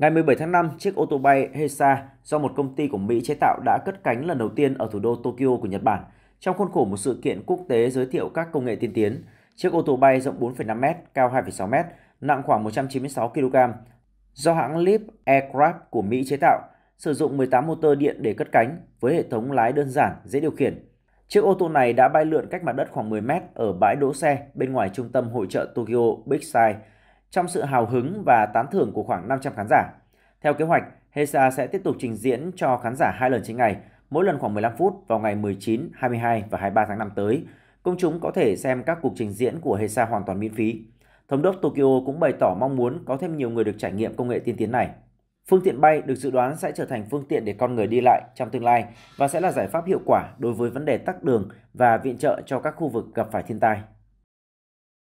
Ngày 17 tháng 5, chiếc ô tô bay Heisa do một công ty của Mỹ chế tạo đã cất cánh lần đầu tiên ở thủ đô Tokyo của Nhật Bản trong khuôn khổ một sự kiện quốc tế giới thiệu các công nghệ tiên tiến. Chiếc ô tô bay rộng 4,5m, cao 2,6m, nặng khoảng 196 kg, do hãng Leap Aircraft của Mỹ chế tạo, sử dụng 18 motor điện để cất cánh với hệ thống lái đơn giản, dễ điều khiển. Chiếc ô tô này đã bay lượn cách mặt đất khoảng 10 m ở bãi đỗ xe bên ngoài trung tâm hội trợ Tokyo Big Side trong sự hào hứng và tán thưởng của khoảng 500 khán giả. Theo kế hoạch, HESA sẽ tiếp tục trình diễn cho khán giả hai lần trên ngày, mỗi lần khoảng 15 phút vào ngày 19, 22 và 23 tháng 5 tới. Công chúng có thể xem các cuộc trình diễn của HESA hoàn toàn miễn phí. Thống đốc Tokyo cũng bày tỏ mong muốn có thêm nhiều người được trải nghiệm công nghệ tiên tiến này. Phương tiện bay được dự đoán sẽ trở thành phương tiện để con người đi lại trong tương lai và sẽ là giải pháp hiệu quả đối với vấn đề tắc đường và viện trợ cho các khu vực gặp phải thiên tai.